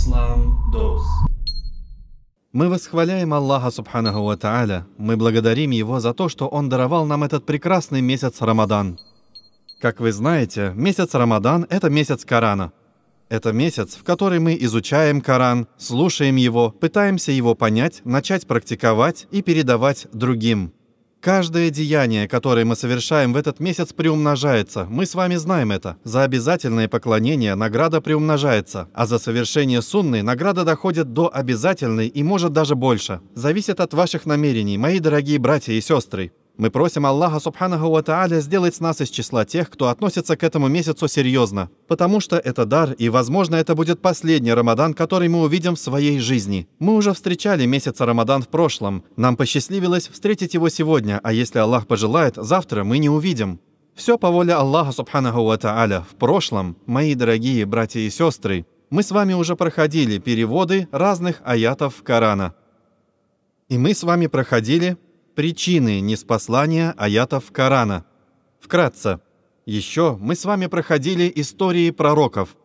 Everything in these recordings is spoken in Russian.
Ислам Дос. Мы восхваляем Аллаха Субханаху Ва Тааля. Мы благодарим Его за то, что Он даровал нам этот прекрасный месяц Рамадан. Как вы знаете, месяц Рамадан – это месяц Корана. Это месяц, в который мы изучаем Коран, слушаем его, пытаемся его понять, начать практиковать и передавать другим – Каждое деяние, которое мы совершаем в этот месяц, приумножается. Мы с вами знаем это. За обязательное поклонение награда приумножается, а за совершение сунны награда доходит до обязательной и может даже больше. Зависит от ваших намерений, мои дорогие братья и сестры. Мы просим Аллаха Субханаху Ва сделать нас из числа тех, кто относится к этому месяцу серьезно, потому что это дар, и, возможно, это будет последний Рамадан, который мы увидим в своей жизни. Мы уже встречали месяц Рамадан в прошлом, нам посчастливилось встретить его сегодня, а если Аллах пожелает, завтра мы не увидим. Все по воле Аллаха Субханаху Ва В прошлом, мои дорогие братья и сестры, мы с вами уже проходили переводы разных аятов Корана. И мы с вами проходили Причины неспослания аятов Корана. Вкратце. Еще мы с вами проходили истории пророков.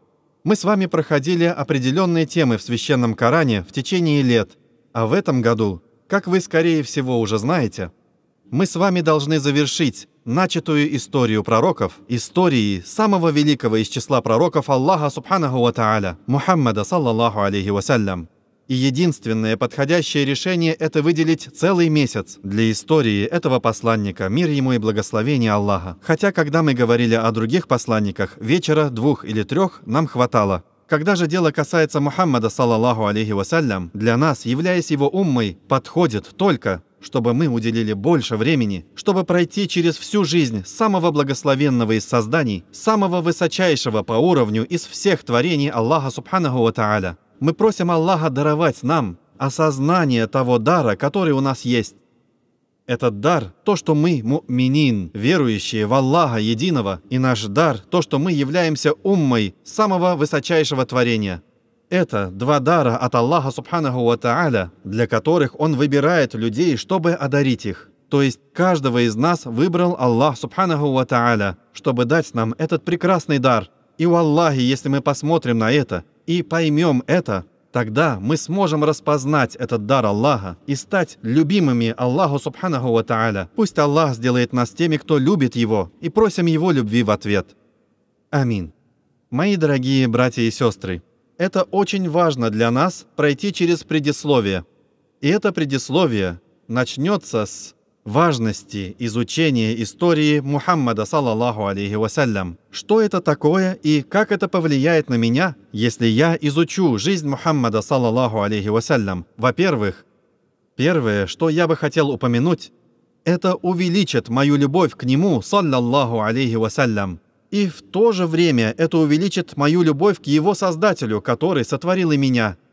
Мы с вами проходили определенные темы в священном Коране в течение лет. А в этом году, как вы скорее всего уже знаете, мы с вами должны завершить начатую историю пророков, истории самого великого из числа пророков Аллаха Субханаху Ва Тааля, Мухаммада, саллаллаху алейхи вассалям. И единственное подходящее решение – это выделить целый месяц для истории этого посланника, мир ему и благословение Аллаха. Хотя, когда мы говорили о других посланниках, вечера, двух или трех нам хватало. Когда же дело касается Мухаммада, салаллаху алейхи вассалям, для нас, являясь его уммой, подходит только чтобы мы уделили больше времени, чтобы пройти через всю жизнь самого благословенного из созданий, самого высочайшего по уровню из всех творений Аллаха Субханаху Ва Тааля. Мы просим Аллаха даровать нам осознание того дара, который у нас есть. Этот дар – то, что мы, муминин, верующие в Аллаха Единого, и наш дар – то, что мы являемся уммой самого высочайшего творения. Это два дара от Аллаха Субханаху Ва Тааля, для которых Он выбирает людей, чтобы одарить их. То есть каждого из нас выбрал Аллах Субханаху Ва Тааля, чтобы дать нам этот прекрасный дар. И у Аллахи, если мы посмотрим на это, и поймем это, тогда мы сможем распознать этот дар Аллаха и стать любимыми Аллаху Субханаху Ва Тааля. Пусть Аллах сделает нас теми, кто любит Его, и просим Его любви в ответ. Амин. Мои дорогие братья и сестры, это очень важно для нас пройти через предисловие. И это предисловие начнется с важности изучения истории Мухаммада, салаллаху алейхи вассалям. Что это такое и как это повлияет на меня, если я изучу жизнь Мухаммада, салаллаху алейхи вассалям? Во-первых, первое, что я бы хотел упомянуть, это увеличит мою любовь к нему, саллаллаху алейхи вассалям. И в то же время это увеличит мою любовь к его Создателю, который сотворил и меня –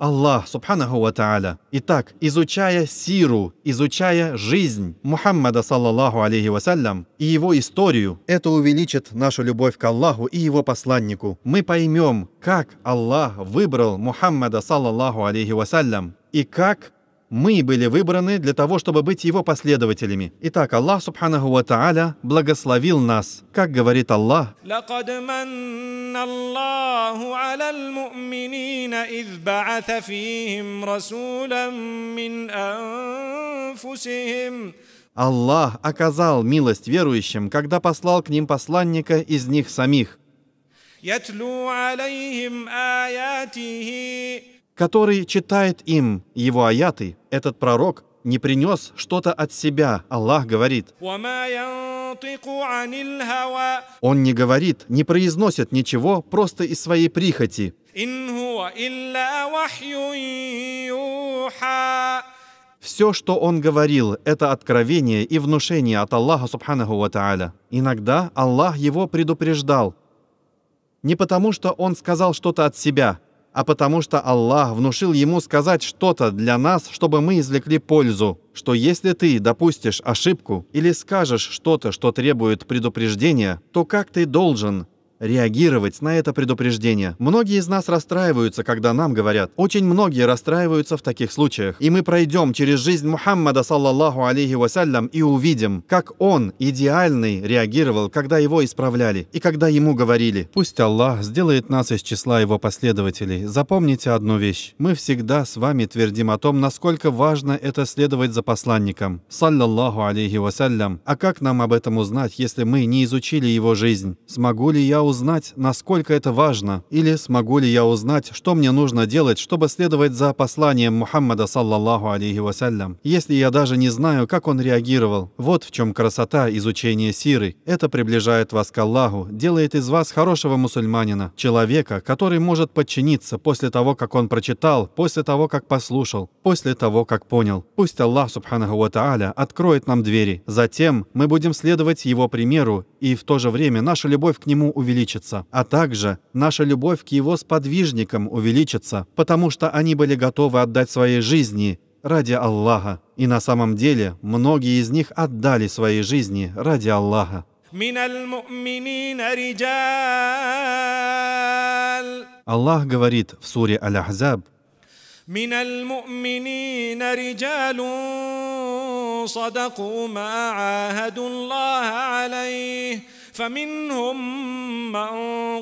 Аллах, Субханаху Ва Тааля. Итак, изучая сиру, изучая жизнь Мухаммада, саллаллаху алейхи вассалям, и его историю, это увеличит нашу любовь к Аллаху и его посланнику. Мы поймем, как Аллах выбрал Мухаммада, саллаллаху алейхи вассалям, и как мы были выбраны для того, чтобы быть его последователями. Итак, Аллах Субханаху Ва Тааля благословил нас. Как говорит Аллах, لقد Аллах оказал милость верующим, когда послал к ним посланника из них самих. يتلو عليهم آياته который читает им его аяты, этот пророк не принес что-то от себя, Аллах говорит. Он не говорит, не произносит ничего просто из своей прихоти. Все, что он говорил, это откровение и внушение от Аллаха Субханаху Ва Тааля. Иногда Аллах его предупреждал. Не потому, что он сказал что-то от себя, а потому что Аллах внушил ему сказать что-то для нас, чтобы мы извлекли пользу, что если ты допустишь ошибку или скажешь что-то, что требует предупреждения, то как ты должен, реагировать на это предупреждение. Многие из нас расстраиваются, когда нам говорят. Очень многие расстраиваются в таких случаях. И мы пройдем через жизнь Мухаммада, саллаллаху алейхи вассалям, и увидим, как он, идеальный, реагировал, когда его исправляли и когда ему говорили. Пусть Аллах сделает нас из числа его последователей. Запомните одну вещь. Мы всегда с вами твердим о том, насколько важно это следовать за посланником, саллаллаху алейхи вассалям. А как нам об этом узнать, если мы не изучили его жизнь? Смогу ли я узнать, насколько это важно, или смогу ли я узнать, что мне нужно делать, чтобы следовать за посланием Мухаммада, саллаллаху алейхи вассалям, если я даже не знаю, как он реагировал. Вот в чем красота изучения сиры. Это приближает вас к Аллаху, делает из вас хорошего мусульманина, человека, который может подчиниться после того, как он прочитал, после того, как послушал, после того, как понял. Пусть Аллах, субханаху ва тааля, откроет нам двери. Затем мы будем следовать его примеру, и в то же время наша любовь к нему увеличится увеличится, а также наша любовь к его сподвижникам увеличится, потому что они были готовы отдать свои жизни ради Аллаха. И на самом деле многие из них отдали свои жизни ради Аллаха. Аллах говорит в суре Аль-Ахзаб, من المؤمنين رجال صدقوا ما عاهدوا الله عليه فمنهم من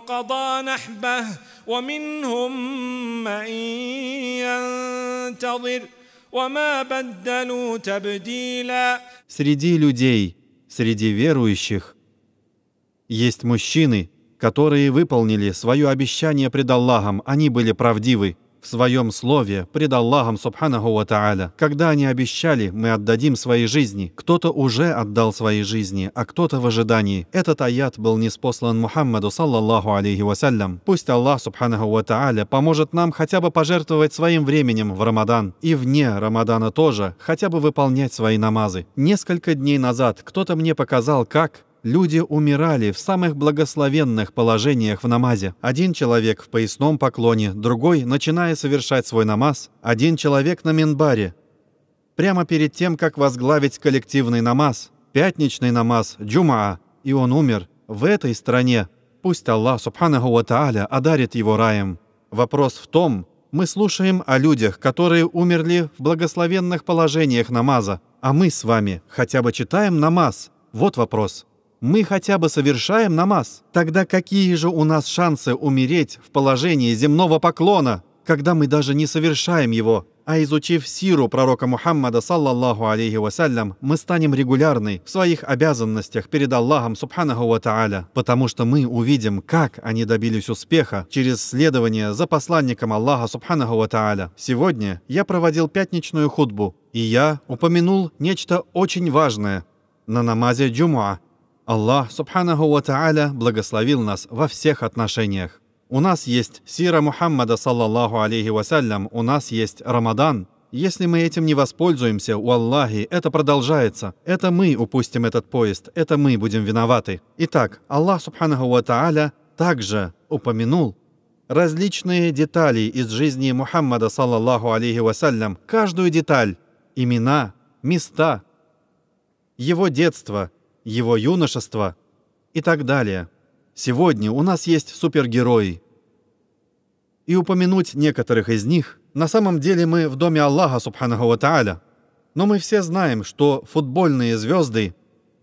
قضى نحبه ومنهم من ينتظر وما بدلوا تبديلا Среди людей, среди верующих, есть мужчины, которые выполнили свое обещание пред Аллахом, они были правдивы в своем слове пред Аллахом Субханаху Ва Тааля. Когда они обещали, мы отдадим свои жизни, кто-то уже отдал свои жизни, а кто-то в ожидании. Этот аят был неспослан Мухаммаду саллаллаху алейхи вассалям. Пусть Аллах Субханаху Ва Тааля поможет нам хотя бы пожертвовать своим временем в Рамадан и вне Рамадана тоже, хотя бы выполнять свои намазы. Несколько дней назад кто-то мне показал, как Люди умирали в самых благословенных положениях в намазе. Один человек в поясном поклоне, другой, начиная совершать свой намаз, один человек на минбаре. Прямо перед тем, как возглавить коллективный намаз, пятничный намаз, джумаа, и он умер, в этой стране, пусть Аллах, субханаху ва тааля, одарит его раем. Вопрос в том, мы слушаем о людях, которые умерли в благословенных положениях намаза, а мы с вами хотя бы читаем намаз? Вот вопрос мы хотя бы совершаем намаз. Тогда какие же у нас шансы умереть в положении земного поклона, когда мы даже не совершаем его? А изучив сиру пророка Мухаммада, саллаллаху алейхи вассалям, мы станем регулярны в своих обязанностях перед Аллахом, субханаху ва тааля, потому что мы увидим, как они добились успеха через следование за посланником Аллаха, субханаху ва тааля. Сегодня я проводил пятничную худбу, и я упомянул нечто очень важное. На намазе джумуа Аллах, субханаху ва та'аля, благословил нас во всех отношениях. У нас есть сира Мухаммада, саллаллаху алейхи вассалям, у нас есть Рамадан. Если мы этим не воспользуемся, у Аллахи это продолжается. Это мы упустим этот поезд, это мы будем виноваты. Итак, Аллах, субханаху ва та'аля, также упомянул различные детали из жизни Мухаммада, саллаллаху алейхи вассалям, каждую деталь, имена, места, его детство, его юношества и так далее. Сегодня у нас есть супергерои. И упомянуть некоторых из них на самом деле мы в доме Аллаха, субханаху ва тааля. Но мы все знаем, что футбольные звезды,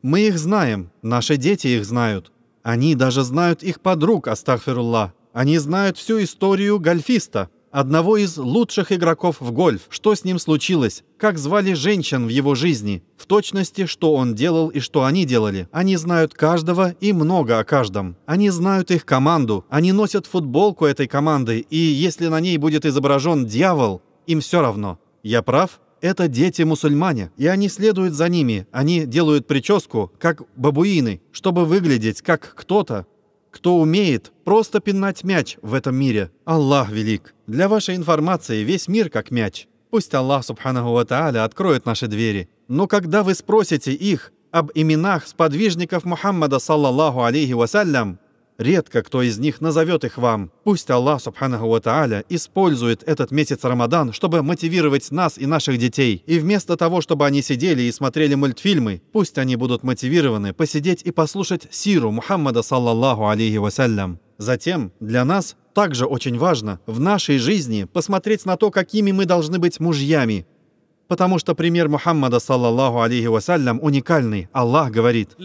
мы их знаем, наши дети их знают. Они даже знают их подруг, астахфирулла. Они знают всю историю гольфиста – одного из лучших игроков в гольф, что с ним случилось, как звали женщин в его жизни, в точности, что он делал и что они делали. Они знают каждого и много о каждом. Они знают их команду, они носят футболку этой команды, и если на ней будет изображен дьявол, им все равно. Я прав? это дети-мусульмане, и они следуют за ними. Они делают прическу, как бабуины, чтобы выглядеть как кто-то, кто умеет просто пинать мяч в этом мире? Аллах велик. Для вашей информации, весь мир как мяч. Пусть Аллах, субханаху ва тааля, откроет наши двери. Но когда вы спросите их об именах сподвижников Мухаммада, саллаллаху алейхи вассалям, Редко кто из них назовет их вам. Пусть Аллах, субханаху ва тааля, использует этот месяц Рамадан, чтобы мотивировать нас и наших детей. И вместо того, чтобы они сидели и смотрели мультфильмы, пусть они будут мотивированы посидеть и послушать сиру Мухаммада, саллаллаху алейхи вассалям. Затем, для нас также очень важно в нашей жизни посмотреть на то, какими мы должны быть мужьями, Потому что пример Мухаммада, саллаллаху алейхи вассалям, уникальный. Аллах говорит,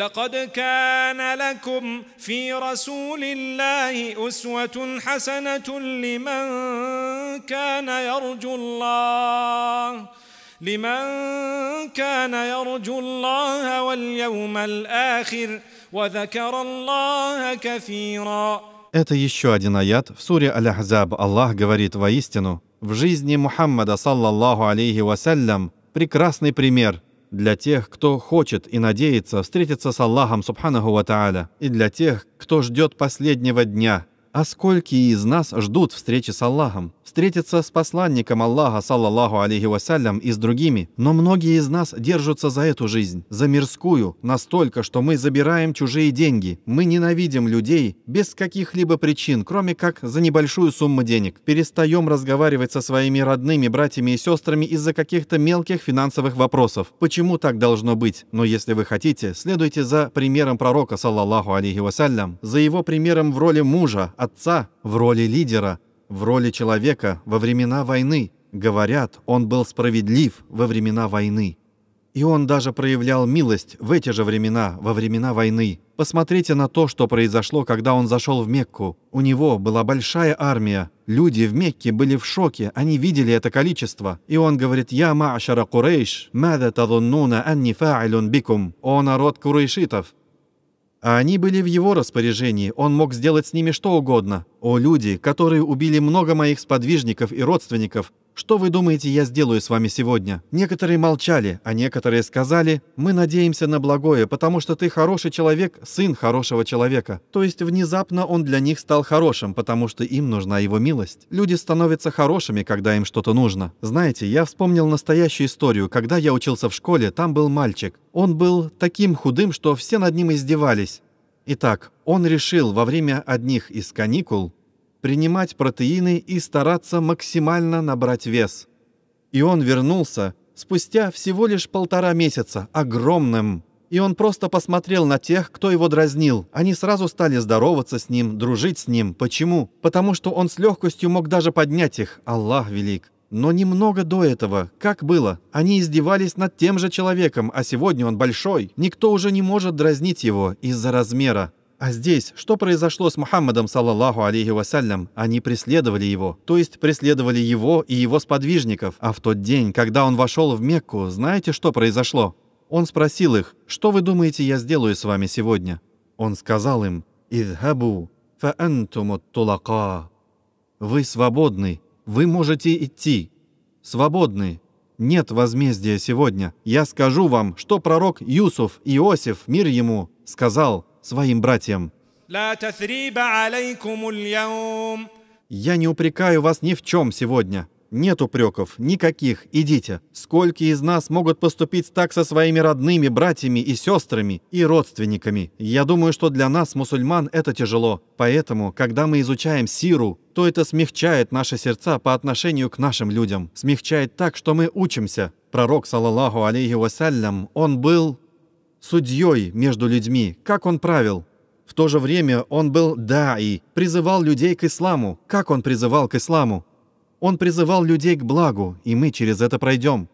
لمن كان يرجو الله واليوم الآخر وذكر الله كثيراً Это еще один аят. В суре аль Аллах говорит воистину, в жизни Мухаммада, саллаллаху алейхи вассалям, прекрасный пример для тех, кто хочет и надеется встретиться с Аллахом, субханаху ва тааля, и для тех, кто ждет последнего дня. А скольки из нас ждут встречи с Аллахом? встретиться с посланником Аллаха, саллаллаху алейхи вассалям, и с другими, но многие из нас держатся за эту жизнь, за мирскую, настолько, что мы забираем чужие деньги. Мы ненавидим людей без каких-либо причин, кроме как за небольшую сумму денег. Перестаем разговаривать со своими родными, братьями и сестрами из-за каких-то мелких финансовых вопросов. Почему так должно быть? Но если вы хотите, следуйте за примером пророка, саллаллаху алейхи вассалям, за его примером в роли мужа, отца, в роли лидера, в роли человека во времена войны. Говорят, он был справедлив во времена войны. И он даже проявлял милость в эти же времена, во времена войны. Посмотрите на то, что произошло, когда он зашел в Мекку. У него была большая армия. Люди в Мекке были в шоке, они видели это количество. И он говорит, «Я маашара Курейш, мада тадуннуна анни фа'илун бикум». «О народ курейшитов, а они были в его распоряжении, он мог сделать с ними что угодно. О, люди, которые убили много моих сподвижников и родственников, что вы думаете, я сделаю с вами сегодня? Некоторые молчали, а некоторые сказали, мы надеемся на благое, потому что ты хороший человек, сын хорошего человека. То есть внезапно он для них стал хорошим, потому что им нужна его милость. Люди становятся хорошими, когда им что-то нужно. Знаете, я вспомнил настоящую историю. Когда я учился в школе, там был мальчик. Он был таким худым, что все над ним издевались. Итак, он решил во время одних из каникул принимать протеины и стараться максимально набрать вес. И он вернулся спустя всего лишь полтора месяца, огромным. И он просто посмотрел на тех, кто его дразнил. Они сразу стали здороваться с ним, дружить с ним. Почему? Потому что он с легкостью мог даже поднять их. Аллах велик. Но немного до этого. Как было? Они издевались над тем же человеком, а сегодня он большой. Никто уже не может дразнить его из-за размера. А здесь, что произошло с Мухаммадом, саллаллаху алейхи вассалям? Они преследовали его, то есть преследовали его и его сподвижников. А в тот день, когда он вошел в Мекку, знаете, что произошло? Он спросил их, что вы думаете, я сделаю с вами сегодня? Он сказал им, «Идхабу, фаантумут тулака». Вы свободны, вы можете идти. Свободны, нет возмездия сегодня. Я скажу вам, что пророк Юсуф, Иосиф, мир ему, сказал – своим братьям, «Я не упрекаю вас ни в чем сегодня. Нет упреков, никаких, идите. Сколько из нас могут поступить так со своими родными, братьями и сестрами, и родственниками? Я думаю, что для нас, мусульман, это тяжело. Поэтому, когда мы изучаем сиру, то это смягчает наши сердца по отношению к нашим людям. Смягчает так, что мы учимся. Пророк, салаллаху алейхи вассалям, он был судьей между людьми, как он правил. В то же время он был даи, призывал людей к исламу, как он призывал к исламу. Он призывал людей к благу, и мы через это пройдем.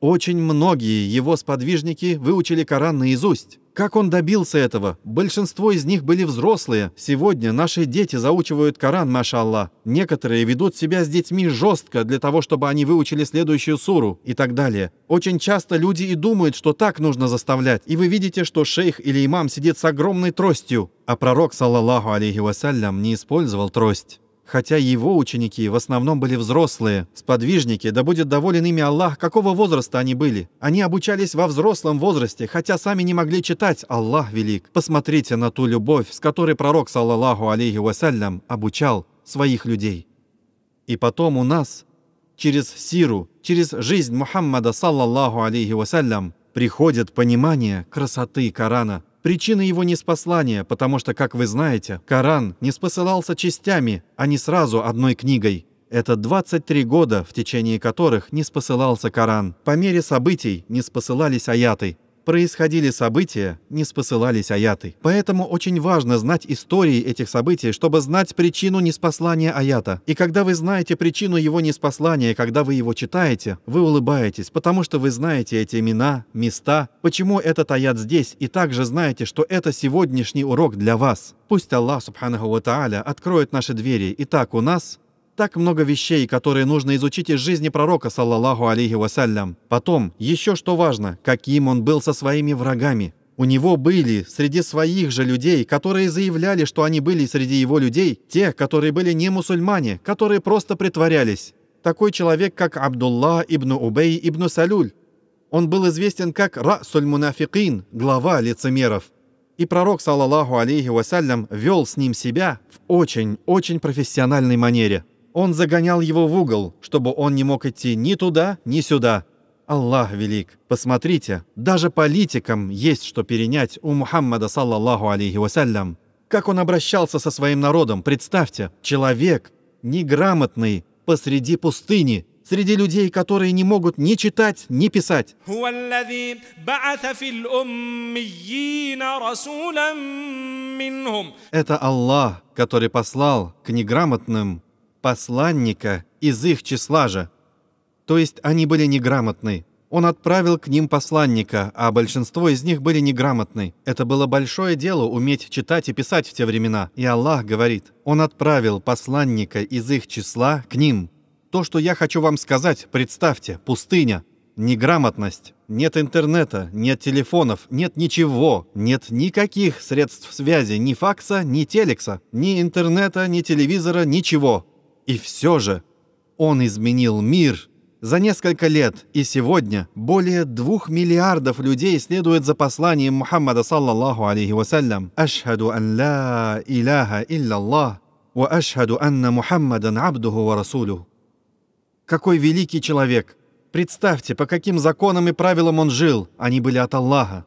Очень многие его сподвижники выучили Коран наизусть. Как он добился этого? Большинство из них были взрослые. Сегодня наши дети заучивают Коран, машалла. Некоторые ведут себя с детьми жестко для того, чтобы они выучили следующую суру и так далее. Очень часто люди и думают, что так нужно заставлять. И вы видите, что шейх или имам сидит с огромной тростью. А пророк, саллаллаху алейхи вассалям, не использовал трость хотя его ученики в основном были взрослые, сподвижники, да будет доволен ими Аллах, какого возраста они были. Они обучались во взрослом возрасте, хотя сами не могли читать «Аллах велик». Посмотрите на ту любовь, с которой пророк, саллаллаху алейхи вассалям, обучал своих людей. И потом у нас, через сиру, через жизнь Мухаммада, саллаллаху алейхи вассалям, приходит понимание красоты Корана – Причина его неспослания, потому что, как вы знаете, Коран не спосылался частями, а не сразу одной книгой. Это 23 года, в течение которых не спосылался Коран. По мере событий не спосылались аяты происходили события, не спосылались аяты. Поэтому очень важно знать истории этих событий, чтобы знать причину неспослания аята. И когда вы знаете причину его неспослания, когда вы его читаете, вы улыбаетесь, потому что вы знаете эти имена, места, почему этот аят здесь, и также знаете, что это сегодняшний урок для вас. Пусть Аллах, субханаху ва тааля, откроет наши двери Итак, у нас, так много вещей, которые нужно изучить из жизни пророка, саллаллаху алейхи вассалям. Потом, еще что важно, каким он был со своими врагами. У него были среди своих же людей, которые заявляли, что они были среди его людей, те, которые были не мусульмане, которые просто притворялись. Такой человек, как Абдулла ибн Убей ибн Салюль. Он был известен как Расуль Мунафикин, глава лицемеров. И пророк, саллаллаху алейхи вассалям, вел с ним себя в очень-очень профессиональной манере – он загонял его в угол, чтобы он не мог идти ни туда, ни сюда. Аллах велик. Посмотрите, даже политикам есть что перенять у Мухаммада, саллаллаху алейхи вассалям. Как он обращался со своим народом, представьте, человек, неграмотный, посреди пустыни, среди людей, которые не могут ни читать, ни писать. Это Аллах, который послал к неграмотным посланника из их числа же. То есть они были неграмотны. Он отправил к ним посланника, а большинство из них были неграмотны. Это было большое дело уметь читать и писать в те времена. И Аллах говорит, Он отправил посланника из их числа к ним. То, что я хочу вам сказать, представьте, пустыня, неграмотность, нет интернета, нет телефонов, нет ничего, нет никаких средств связи, ни факса, ни телекса, ни интернета, ни телевизора, ничего. И все же он изменил мир за несколько лет, и сегодня более двух миллиардов людей следуют за посланием Мухаммада саллаллаху алейхи вассалям «Ашхаду ан ла иляха илляллах, ва ашхаду анна Мухаммадан абдуху ва расулю». Какой великий человек! Представьте, по каким законам и правилам он жил, они были от Аллаха.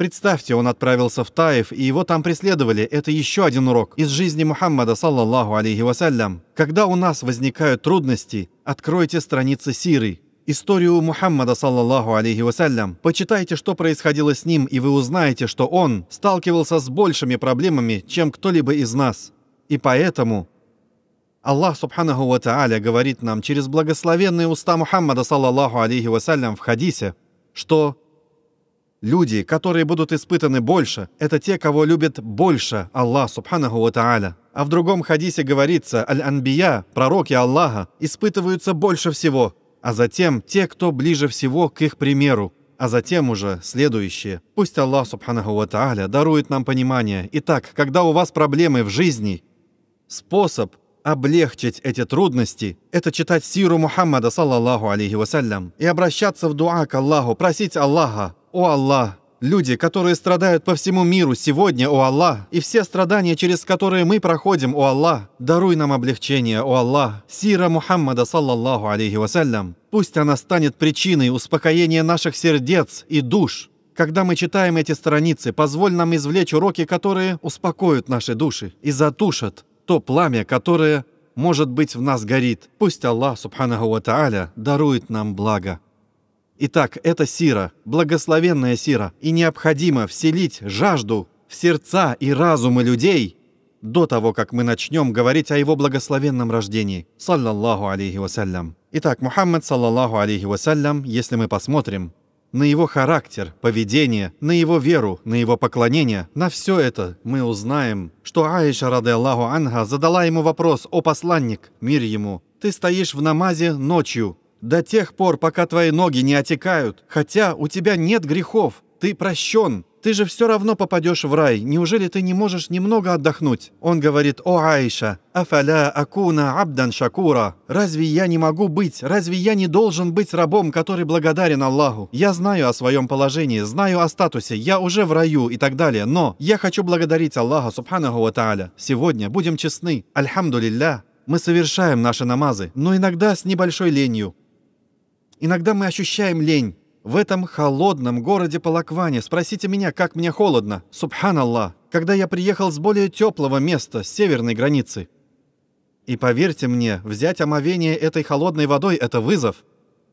Представьте, он отправился в Таиф, и его там преследовали. Это еще один урок из жизни Мухаммада, саллаллаху алейхи вассалям. Когда у нас возникают трудности, откройте страницы Сиры, историю Мухаммада, саллаллаху алейхи вассалям. Почитайте, что происходило с ним, и вы узнаете, что он сталкивался с большими проблемами, чем кто-либо из нас. И поэтому Аллах, субханаху ва тааля, говорит нам через благословенные уста Мухаммада, саллаллаху алейхи вассалям, в хадисе, что Люди, которые будут испытаны больше, это те, кого любит больше Аллах Субханаху Ва Тааля. А в другом хадисе говорится, аль-анбия, пророки Аллаха, испытываются больше всего, а затем те, кто ближе всего к их примеру, а затем уже следующие. Пусть Аллах Субханаху Ва Тааля дарует нам понимание. Итак, когда у вас проблемы в жизни, способ облегчить эти трудности – это читать сиру Мухаммада, саллаллаху алейхи вассалям, и обращаться в дуа к Аллаху, просить Аллаха о Аллах! Люди, которые страдают по всему миру сегодня, о Аллах, и все страдания, через которые мы проходим, о Аллах, даруй нам облегчение, о Аллах, сира Мухаммада, саллаллаху алейхи вассалям. Пусть она станет причиной успокоения наших сердец и душ. Когда мы читаем эти страницы, позволь нам извлечь уроки, которые успокоят наши души и затушат то пламя, которое, может быть, в нас горит. Пусть Аллах, субханаху ва дарует нам благо. Итак, это сира, благословенная сира, и необходимо вселить жажду в сердца и разумы людей до того, как мы начнем говорить о его благословенном рождении, саллаллаху алейхи вассалям. Итак, Мухаммад, саллаллаху алейхи вассалям, если мы посмотрим на его характер, поведение, на его веру, на его поклонение, на все это мы узнаем, что Аиша, рады Аллаху Анга, задала ему вопрос, «О посланник, мир ему, ты стоишь в намазе ночью, до тех пор, пока твои ноги не отекают, хотя у тебя нет грехов, ты прощен, ты же все равно попадешь в рай, неужели ты не можешь немного отдохнуть?» Он говорит, «О, Аиша, афаля акуна абдан шакура, разве я не могу быть, разве я не должен быть рабом, который благодарен Аллаху? Я знаю о своем положении, знаю о статусе, я уже в раю и так далее, но я хочу благодарить Аллаха, субханаху ва тааля. Сегодня, будем честны, альхамду лилля, мы совершаем наши намазы, но иногда с небольшой ленью. Иногда мы ощущаем лень. В этом холодном городе Палакване спросите меня, как мне холодно, субханаллах, когда я приехал с более теплого места, с северной границы. И поверьте мне, взять омовение этой холодной водой – это вызов.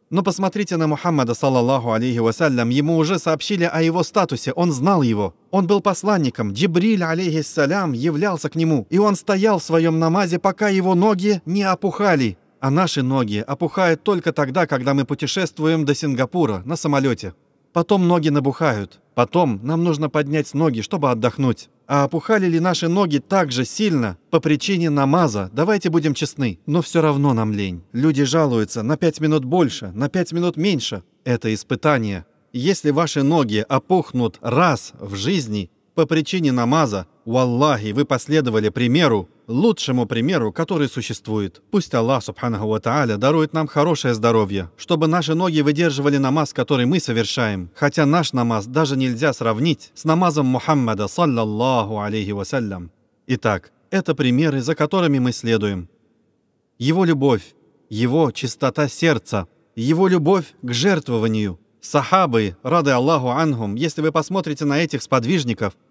Но посмотрите на Мухаммада, саллаллаху алейхи вассалям, ему уже сообщили о его статусе, он знал его. Он был посланником, Джибриль, алейхиссалям, являлся к нему, и он стоял в своем намазе, пока его ноги не опухали, а наши ноги опухают только тогда, когда мы путешествуем до Сингапура на самолете. Потом ноги набухают. Потом нам нужно поднять ноги, чтобы отдохнуть. А опухали ли наши ноги так же сильно по причине намаза? Давайте будем честны. Но все равно нам лень. Люди жалуются на 5 минут больше, на 5 минут меньше. Это испытание. Если ваши ноги опухнут раз в жизни, по причине намаза, у Аллахи вы последовали примеру, лучшему примеру, который существует. Пусть Аллах, субханаху ва тааля, дарует нам хорошее здоровье, чтобы наши ноги выдерживали намаз, который мы совершаем. Хотя наш намаз даже нельзя сравнить с намазом Мухаммада, саллаллаху алейхи вассалям. Итак, это примеры, за которыми мы следуем. Его любовь, его чистота сердца, его любовь к жертвованию. Сахабы, рады Аллаху ангум, если вы посмотрите на этих сподвижников –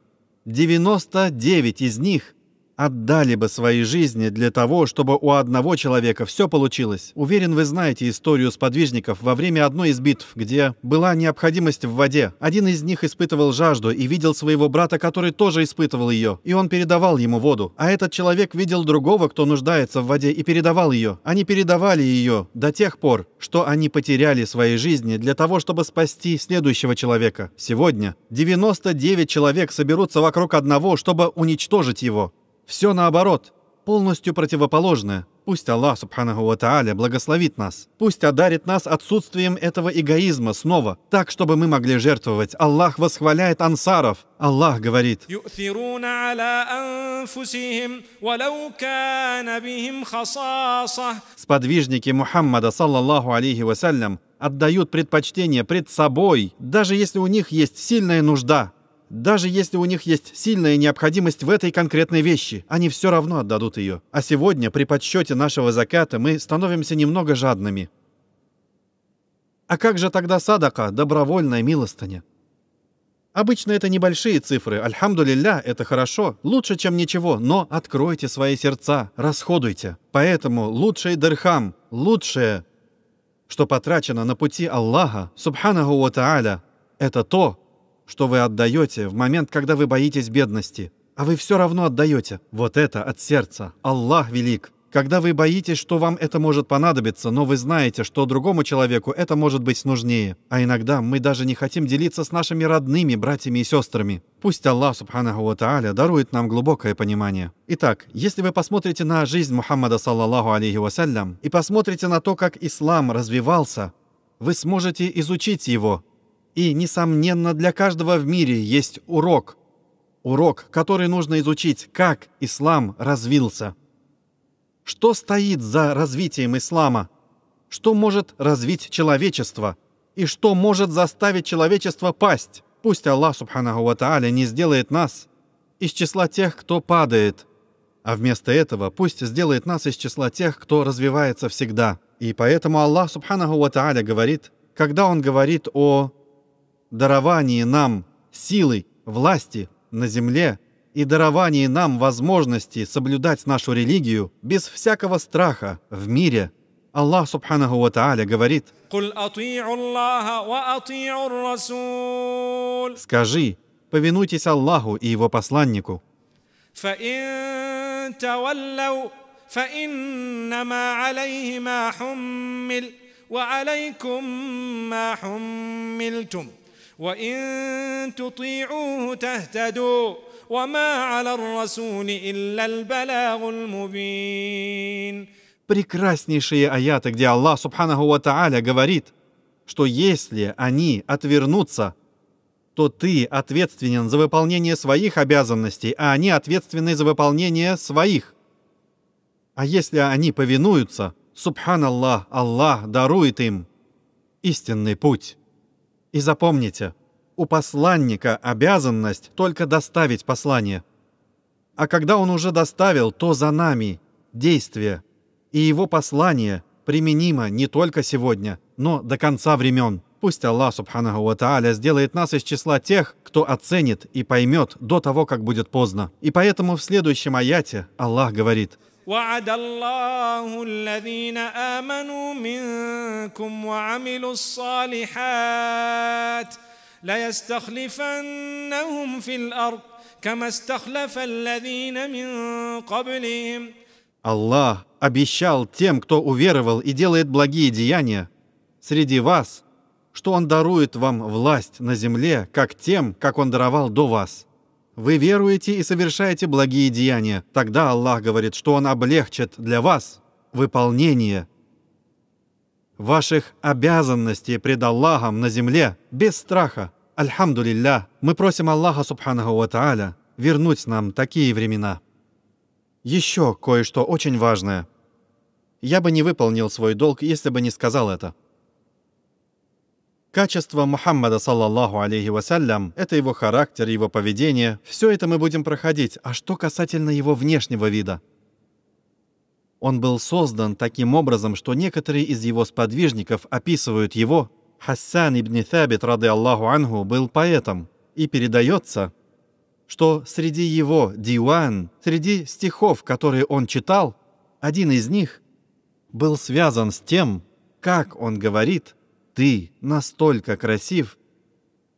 99 из них отдали бы свои жизни для того, чтобы у одного человека все получилось. Уверен, вы знаете историю сподвижников во время одной из битв, где была необходимость в воде. Один из них испытывал жажду и видел своего брата, который тоже испытывал ее, и он передавал ему воду. А этот человек видел другого, кто нуждается в воде, и передавал ее. Они передавали ее до тех пор, что они потеряли свои жизни для того, чтобы спасти следующего человека. Сегодня 99 человек соберутся вокруг одного, чтобы уничтожить его. Все наоборот, полностью противоположное. Пусть Аллах, субханаху ва тааля, благословит нас. Пусть одарит нас отсутствием этого эгоизма снова, так, чтобы мы могли жертвовать. Аллах восхваляет ансаров. Аллах говорит, Сподвижники Мухаммада, саллаллаху алейхи вассалям, отдают предпочтение пред собой, даже если у них есть сильная нужда. Даже если у них есть сильная необходимость в этой конкретной вещи, они все равно отдадут ее. А сегодня при подсчете нашего заката мы становимся немного жадными. А как же тогда садака, добровольная милостыня? Обычно это небольшие цифры, альхамдулилля, это хорошо, лучше, чем ничего, но откройте свои сердца, расходуйте. Поэтому лучший дырхам, лучшее, что потрачено на пути Аллаха, субханаху ва тааля, это то, что вы отдаете в момент, когда вы боитесь бедности. А вы все равно отдаете. Вот это от сердца. Аллах велик. Когда вы боитесь, что вам это может понадобиться, но вы знаете, что другому человеку это может быть нужнее. А иногда мы даже не хотим делиться с нашими родными, братьями и сестрами. Пусть Аллах, субханаху ва тааля, дарует нам глубокое понимание. Итак, если вы посмотрите на жизнь Мухаммада, саллаллаху алейхи вассалям, и посмотрите на то, как ислам развивался, вы сможете изучить его, и, несомненно, для каждого в мире есть урок. Урок, который нужно изучить, как ислам развился. Что стоит за развитием ислама? Что может развить человечество? И что может заставить человечество пасть? Пусть Аллах, субханаху ва не сделает нас из числа тех, кто падает, а вместо этого пусть сделает нас из числа тех, кто развивается всегда. И поэтому Аллах, субханаху ва говорит, когда Он говорит о даровании нам силы, власти на земле и даровании нам возможности соблюдать нашу религию без всякого страха в мире, Аллах Субханаху Ва Тааля говорит, «Скажи, повинуйтесь Аллаху и Его посланнику». فإنما وإن تطيعوه تهتدوا وما على الرسول إلا البلاغ المبين Прекраснейшие аяты, где Аллах Субханаху Ва Тааля говорит, что если они отвернутся, то ты ответственен за выполнение своих обязанностей, а они ответственны за выполнение своих. А если они повинуются, Субханаллах, Аллах дарует им истинный путь. И запомните, у посланника обязанность только доставить послание. А когда он уже доставил, то за нами действие, и его послание применимо не только сегодня, но до конца времен. Пусть Аллах Субханаху Ва сделает нас из числа тех, кто оценит и поймет до того, как будет поздно. И поэтому в следующем аяте Аллах говорит – وعد الله الذين امنوا منكم وعملوا الصالحات ليستخلفنهم في الارض كما استخلف الذين من قبلهم Аллах обещал тем, кто уверовал и делает благие деяния среди вас, что Он дарует вам власть на земле, как тем, как Он даровал до вас. Вы веруете и совершаете благие деяния. Тогда Аллах говорит, что Он облегчит для вас выполнение ваших обязанностей пред Аллахом на земле без страха. Альхамду лилля, мы просим Аллаха Субханаху Ва Тааля вернуть нам такие времена. Еще кое-что очень важное. Я бы не выполнил свой долг, если бы не сказал это. Качество Мухаммада, саллаллаху алейхи вассалям, это его характер, его поведение. Все это мы будем проходить. А что касательно его внешнего вида? Он был создан таким образом, что некоторые из его сподвижников описывают его. Хассан ибн Табит, рады Аллаху Ангу, был поэтом. И передается, что среди его диван, среди стихов, которые он читал, один из них был связан с тем, как он говорит – ты настолько красив,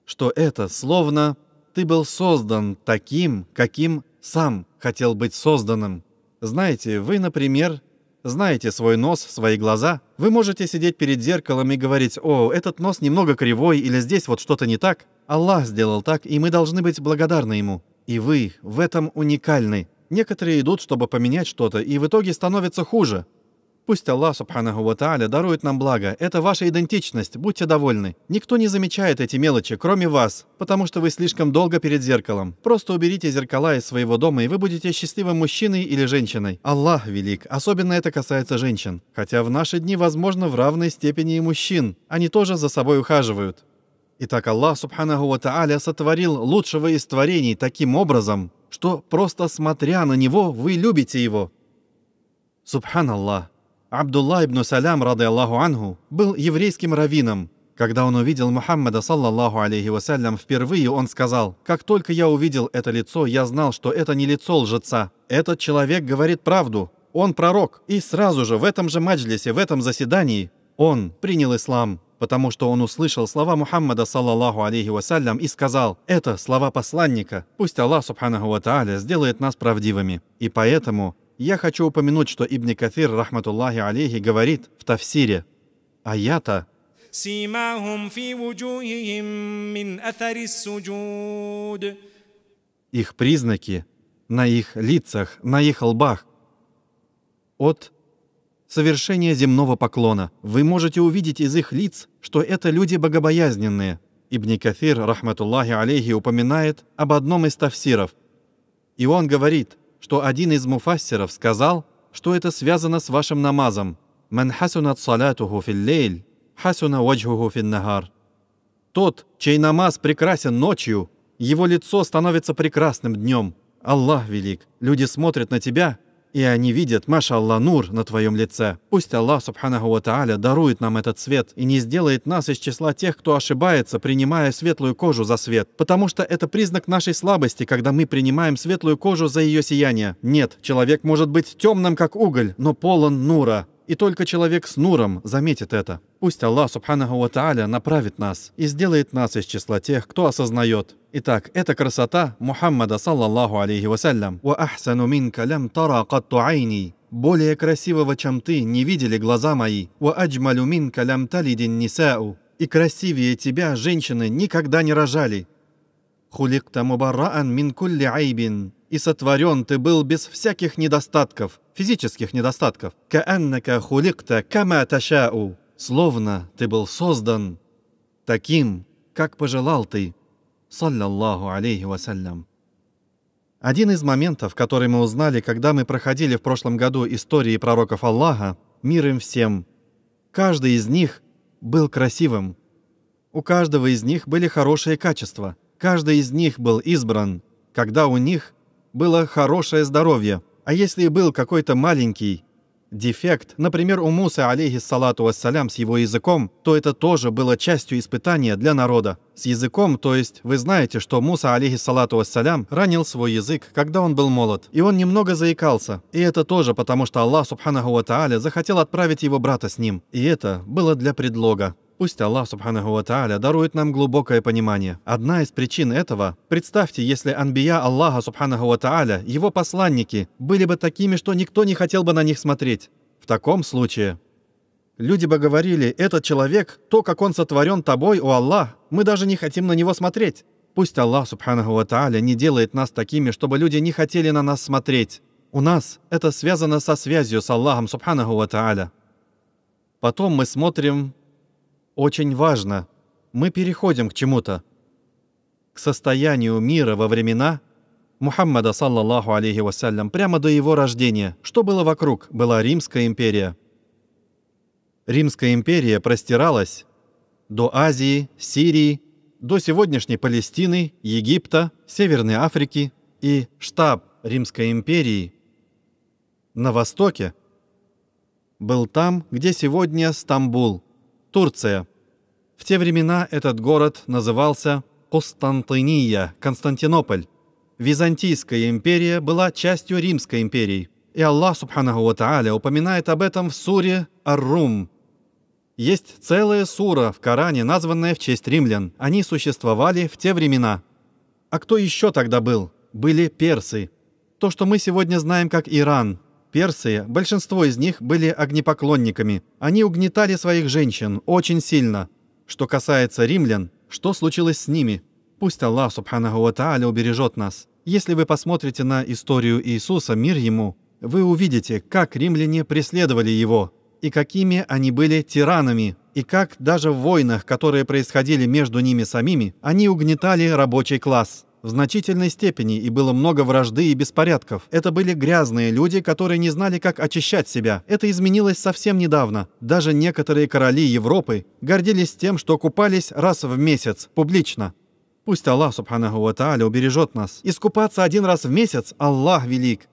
что это словно ты был создан таким, каким сам хотел быть созданным. Знаете, вы, например, знаете свой нос, свои глаза. Вы можете сидеть перед зеркалом и говорить, «О, этот нос немного кривой» или «здесь вот что-то не так». Аллах сделал так, и мы должны быть благодарны Ему. И вы в этом уникальны. Некоторые идут, чтобы поменять что-то, и в итоге становится хуже. Пусть Аллах, субханаху ва тааля, дарует нам благо. Это ваша идентичность, будьте довольны. Никто не замечает эти мелочи, кроме вас, потому что вы слишком долго перед зеркалом. Просто уберите зеркала из своего дома, и вы будете счастливым мужчиной или женщиной. Аллах велик, особенно это касается женщин. Хотя в наши дни, возможно, в равной степени и мужчин. Они тоже за собой ухаживают. Итак, Аллах, субханаху ва тааля, сотворил лучшего из творений таким образом, что просто смотря на него, вы любите его. Субханаллах. Абдулла ибн Салям, рады Аллаху Ангу был еврейским раввином. Когда он увидел Мухаммада, саллаллаху алейхи вассалям, впервые он сказал, «Как только я увидел это лицо, я знал, что это не лицо лжеца. Этот человек говорит правду. Он пророк». И сразу же в этом же маджлисе, в этом заседании, он принял ислам, потому что он услышал слова Мухаммада, саллаллаху алейхи вассалям, и сказал, «Это слова посланника. Пусть Аллах, субханаху ва сделает нас правдивыми». И поэтому я хочу упомянуть, что Ибн Катир, рахматуллахи алейхи, говорит в тафсире, а я-то их признаки на их лицах, на их лбах. От совершения земного поклона вы можете увидеть из их лиц, что это люди богобоязненные. Ибн Кафир, рахматуллахи алейхи, упоминает об одном из тафсиров. И он говорит – что один из муфассеров сказал, что это связано с вашим намазом. «Ман хасунат салятуху филлейль, хасуна ваджхуху финнагар». Тот, чей намаз прекрасен ночью, его лицо становится прекрасным днем. Аллах велик, люди смотрят на тебя и они видят, Маша машалла, нур на твоем лице. Пусть Аллах, субханаху ва тааля, дарует нам этот свет и не сделает нас из числа тех, кто ошибается, принимая светлую кожу за свет. Потому что это признак нашей слабости, когда мы принимаем светлую кожу за ее сияние. Нет, человек может быть темным, как уголь, но полон нура. И только человек с нуром заметит это. Пусть Аллах, субханаху ва тааля, направит нас и сделает нас из числа тех, кто осознает. Итак, эта красота Мухаммада, саллаллаху алейхи вассалям. «Ва ахсану минка лям тара катту айни». «Более красивого, чем ты, не видели глаза мои». «Ва аджмалю минка лям талидин нисау». «И красивее тебя женщины никогда не рожали». Хуликта мубарраан мин кулли айбин. И сотворен ты был без всяких недостатков, физических недостатков. Кааннака хуликта кама ташау. Словно ты был создан таким, как пожелал ты. Саллаллаху алейхи вассалям. Один из моментов, который мы узнали, когда мы проходили в прошлом году истории пророков Аллаха, мир им всем. Каждый из них был красивым. У каждого из них были хорошие качества – Каждый из них был избран, когда у них было хорошее здоровье, а если был какой-то маленький дефект, например, у Мусы, алейхиссалату вассалям, с его языком, то это тоже было частью испытания для народа. С языком, то есть вы знаете, что Муса, алейхиссалату вассалям, ранил свой язык, когда он был молод, и он немного заикался. И это тоже потому, что Аллах, субханаху ва захотел отправить его брата с ним. И это было для предлога. Пусть Аллах Субханаху Ва дарует нам глубокое понимание. Одна из причин этого – представьте, если анбия Аллаха Субханаху Ва его посланники, были бы такими, что никто не хотел бы на них смотреть. В таком случае Люди бы говорили, этот человек, то, как он сотворен тобой, у Аллах, мы даже не хотим на него смотреть. Пусть Аллах, субханаху ва тааля, не делает нас такими, чтобы люди не хотели на нас смотреть. У нас это связано со связью с Аллахом, субханаху ва тааля. Потом мы смотрим очень важно. Мы переходим к чему-то. К состоянию мира во времена Мухаммада, саллаллаху алейхи вассалям, прямо до его рождения. Что было вокруг? Была Римская империя. Римская империя простиралась до Азии, Сирии, до сегодняшней Палестины, Египта, Северной Африки и штаб Римской империи на востоке был там, где сегодня Стамбул – Турция. В те времена этот город назывался Константиния, Константинополь. Византийская империя была частью Римской империи, и Аллах Субханаху Ва Тааля упоминает об этом в суре Ар-Рум. Есть целая сура в Коране, названная в честь римлян. Они существовали в те времена. А кто еще тогда был? Были персы. То, что мы сегодня знаем как Иран – Персы, большинство из них были огнепоклонниками. Они угнетали своих женщин очень сильно. Что касается римлян, что случилось с ними? Пусть Аллах, субханаху ва тааля, убережет нас. Если вы посмотрите на историю Иисуса, мир ему, вы увидите, как римляне преследовали его, и какими они были тиранами, и как даже в войнах, которые происходили между ними самими, они угнетали рабочий класс в значительной степени, и было много вражды и беспорядков. Это были грязные люди, которые не знали, как очищать себя. Это изменилось совсем недавно. Даже некоторые короли Европы гордились тем, что купались раз в месяц, публично. Пусть Аллах, субханаху ва тааля, убережет нас. Искупаться один раз в месяц – Аллах велик.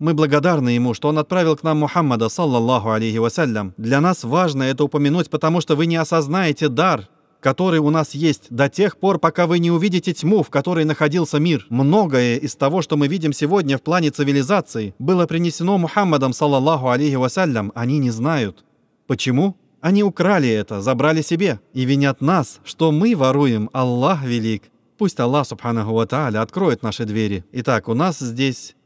Мы благодарны Ему, что Он отправил к нам Мухаммада, саллаллаху алейхи вассалям. Для нас важно это упомянуть, потому что вы не осознаете дар, который у нас есть до тех пор, пока вы не увидите тьму, в которой находился мир. Многое из того, что мы видим сегодня в плане цивилизации, было принесено Мухаммадом, саллаллаху алейхи вассалям, они не знают. Почему? Они украли это, забрали себе и винят нас, что мы воруем, Аллах велик. Пусть Аллах, субханаху ва откроет наши двери. Итак, у нас здесь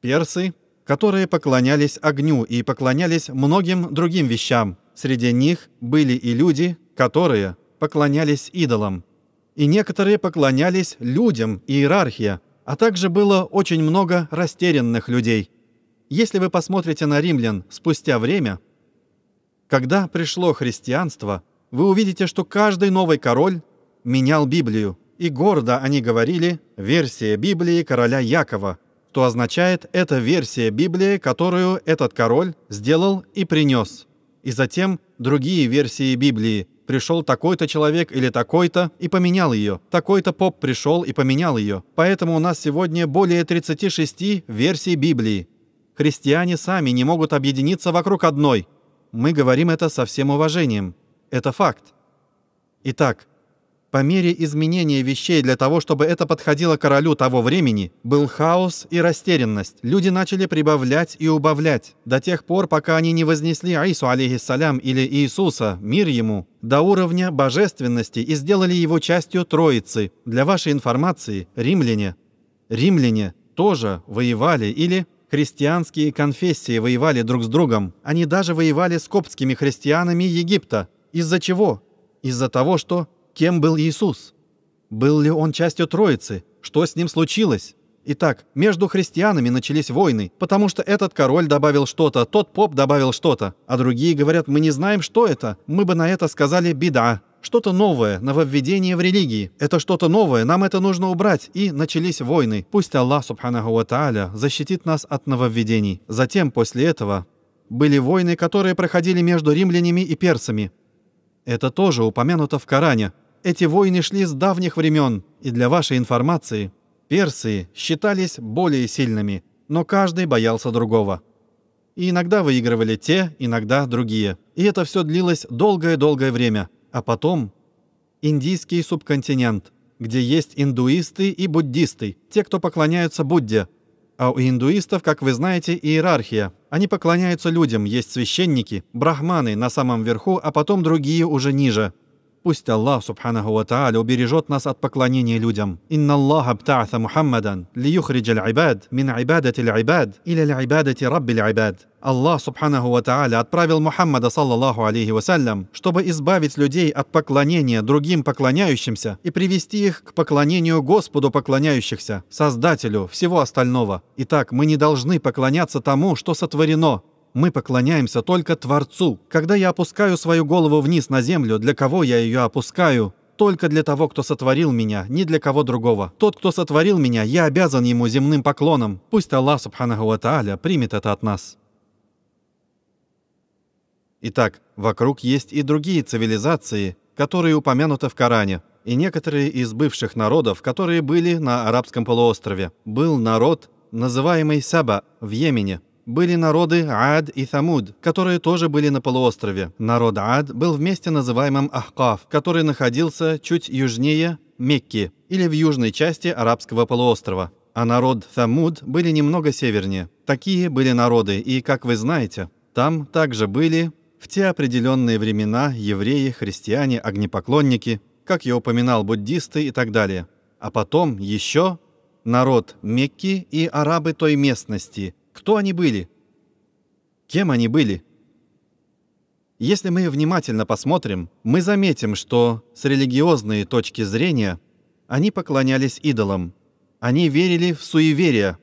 персы, которые поклонялись огню и поклонялись многим другим вещам. Среди них были и люди, которые поклонялись идолам. И некоторые поклонялись людям, и иерархия, а также было очень много растерянных людей. Если вы посмотрите на римлян спустя время, когда пришло христианство, вы увидите, что каждый новый король менял Библию, и гордо они говорили «версия Библии короля Якова», что означает «это версия Библии, которую этот король сделал и принес», и затем другие версии Библии – пришел такой-то человек или такой-то и поменял ее, такой-то поп пришел и поменял ее. Поэтому у нас сегодня более 36 версий Библии. Христиане сами не могут объединиться вокруг одной. Мы говорим это со всем уважением. Это факт. Итак, по мере изменения вещей для того, чтобы это подходило королю того времени, был хаос и растерянность. Люди начали прибавлять и убавлять, до тех пор, пока они не вознесли Аису, алейхиссалям, или Иисуса, мир ему, до уровня божественности и сделали его частью Троицы. Для вашей информации, римляне. Римляне тоже воевали или христианские конфессии воевали друг с другом. Они даже воевали с коптскими христианами Египта. Из-за чего? Из-за того, что Кем был Иисус? Был ли он частью Троицы? Что с ним случилось? Итак, между христианами начались войны, потому что этот король добавил что-то, тот поп добавил что-то, а другие говорят, мы не знаем, что это, мы бы на это сказали «беда». Что-то новое, нововведение в религии. Это что-то новое, нам это нужно убрать. И начались войны. Пусть Аллах, субханаху ва тааля, защитит нас от нововведений. Затем, после этого, были войны, которые проходили между римлянами и персами. Это тоже упомянуто в Коране эти войны шли с давних времен, и для вашей информации, персы считались более сильными, но каждый боялся другого. И иногда выигрывали те, иногда другие. И это все длилось долгое-долгое время. А потом индийский субконтинент, где есть индуисты и буддисты, те, кто поклоняются Будде. А у индуистов, как вы знаете, иерархия. Они поклоняются людям, есть священники, брахманы на самом верху, а потом другие уже ниже. Пусть Аллах, субханаху ва та'аля, убережет нас от поклонения людям. «Инна Аллаха бта'са Мухаммадан, лиюхридж аль-айбад, мин айбадати аль-айбад, или аль-айбадати рабби айбад Аллах, субханаху ва та'аля, отправил Мухаммада, саллаллаху алейхи вассалям, чтобы избавить людей от поклонения другим поклоняющимся и привести их к поклонению Господу поклоняющихся, Создателю всего остального. Итак, мы не должны поклоняться тому, что сотворено, мы поклоняемся только Творцу. Когда я опускаю свою голову вниз на землю, для кого я ее опускаю? Только для того, кто сотворил меня, не для кого другого. Тот, кто сотворил меня, я обязан ему земным поклоном. Пусть Аллах, субханаху ва примет это от нас. Итак, вокруг есть и другие цивилизации, которые упомянуты в Коране, и некоторые из бывших народов, которые были на арабском полуострове. Был народ, называемый Саба в Йемене, были народы Ад и Самуд, которые тоже были на полуострове. Народ Ад был вместе называемым называемом Ахкаф, который находился чуть южнее Мекки или в южной части арабского полуострова. А народ Самуд были немного севернее. Такие были народы, и, как вы знаете, там также были в те определенные времена евреи, христиане, огнепоклонники, как я упоминал, буддисты и так далее. А потом еще народ Мекки и арабы той местности – кто они были? Кем они были? Если мы внимательно посмотрим, мы заметим, что с религиозной точки зрения они поклонялись идолам. Они верили в суеверия.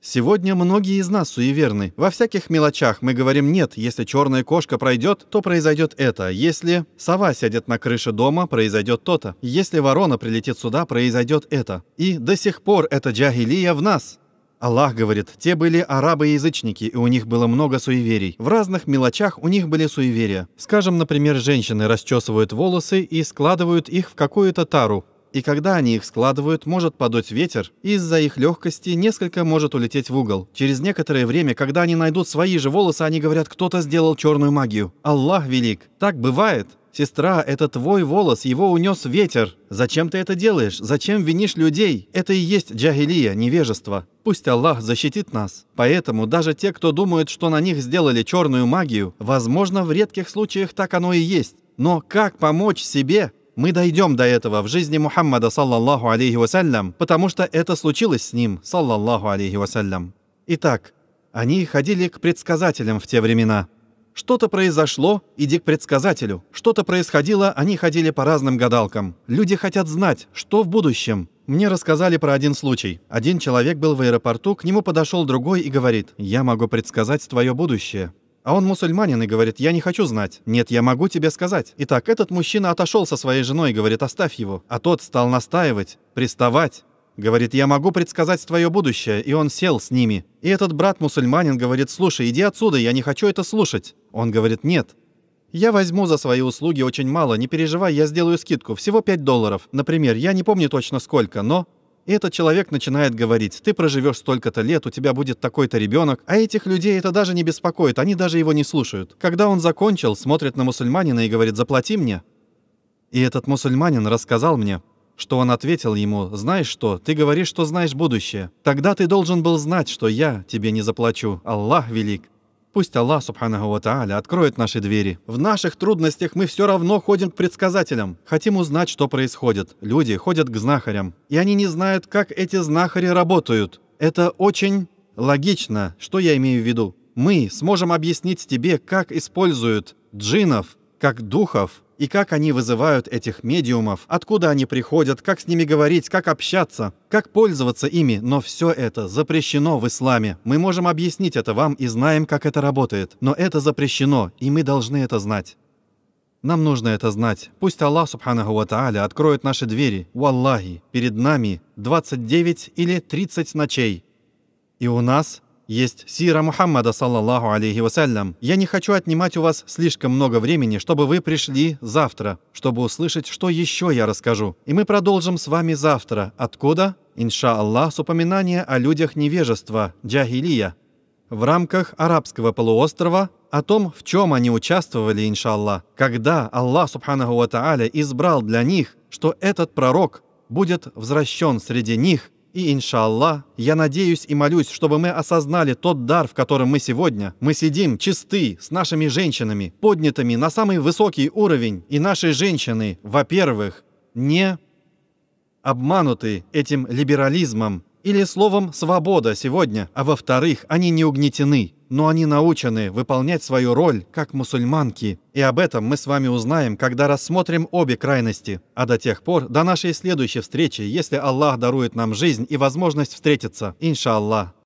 Сегодня многие из нас суеверны. Во всяких мелочах мы говорим «нет», если черная кошка пройдет, то произойдет это. Если сова сядет на крыше дома, произойдет то-то. Если ворона прилетит сюда, произойдет это. И до сих пор эта джагилия в нас – Аллах говорит, те были арабы-язычники, и у них было много суеверий. В разных мелочах у них были суеверия. Скажем, например, женщины расчесывают волосы и складывают их в какую-то тару, и когда они их складывают, может подуть ветер, и из-за их легкости несколько может улететь в угол. Через некоторое время, когда они найдут свои же волосы, они говорят, кто-то сделал черную магию. Аллах велик. Так бывает. «Сестра, это твой волос, его унес ветер. Зачем ты это делаешь? Зачем винишь людей? Это и есть джагилия, невежество. Пусть Аллах защитит нас. Поэтому даже те, кто думают, что на них сделали черную магию, возможно, в редких случаях так оно и есть. Но как помочь себе, мы дойдем до этого в жизни Мухаммада, саллаллаху алейхи вассалям, потому что это случилось с ним, саллаллаху алейхи вассалям. Итак, они ходили к предсказателям в те времена – что-то произошло, иди к предсказателю. Что-то происходило, они ходили по разным гадалкам. Люди хотят знать, что в будущем. Мне рассказали про один случай. Один человек был в аэропорту, к нему подошел другой и говорит, «Я могу предсказать твое будущее». А он мусульманин и говорит, я не хочу знать. Нет, я могу тебе сказать. Итак, этот мужчина отошел со своей женой и говорит, оставь его. А тот стал настаивать, приставать. Говорит, я могу предсказать твое будущее, и он сел с ними. И этот брат-мусульманин говорит, слушай, иди отсюда, я не хочу это слушать. Он говорит, нет. Я возьму за свои услуги очень мало, не переживай, я сделаю скидку, всего 5 долларов. Например, я не помню точно сколько, но... И этот человек начинает говорить, ты проживешь столько-то лет, у тебя будет такой-то ребенок, а этих людей это даже не беспокоит, они даже его не слушают. Когда он закончил, смотрит на мусульманина и говорит, заплати мне. И этот мусульманин рассказал мне, что он ответил ему, «Знаешь что, ты говоришь, что знаешь будущее. Тогда ты должен был знать, что я тебе не заплачу. Аллах велик». Пусть Аллах, субханаху ва тааля, откроет наши двери. В наших трудностях мы все равно ходим к предсказателям. Хотим узнать, что происходит. Люди ходят к знахарям. И они не знают, как эти знахари работают. Это очень логично, что я имею в виду. Мы сможем объяснить тебе, как используют джинов как духов, и как они вызывают этих медиумов, откуда они приходят, как с ними говорить, как общаться, как пользоваться ими, но все это запрещено в исламе. Мы можем объяснить это вам и знаем, как это работает, но это запрещено, и мы должны это знать. Нам нужно это знать. Пусть Аллах, субханаху ва тааля, откроет наши двери, валлахи, перед нами 29 или 30 ночей. И у нас есть сира Мухаммада, саллаллаху алейхи вассалям. Я не хочу отнимать у вас слишком много времени, чтобы вы пришли завтра, чтобы услышать, что еще я расскажу. И мы продолжим с вами завтра. Откуда? Инша Аллах, с упоминания о людях невежества, джахилия, в рамках арабского полуострова о том, в чем они участвовали, иншаллах, когда Аллах, субханаху ва избрал для них, что этот пророк будет возвращен среди них – и, иншаллах, я надеюсь и молюсь, чтобы мы осознали тот дар, в котором мы сегодня. Мы сидим чисты, с нашими женщинами, поднятыми на самый высокий уровень. И наши женщины, во-первых, не обмануты этим либерализмом, или словом «свобода» сегодня, а во-вторых, они не угнетены, но они научены выполнять свою роль как мусульманки. И об этом мы с вами узнаем, когда рассмотрим обе крайности. А до тех пор, до нашей следующей встречи, если Аллах дарует нам жизнь и возможность встретиться, иншаллах.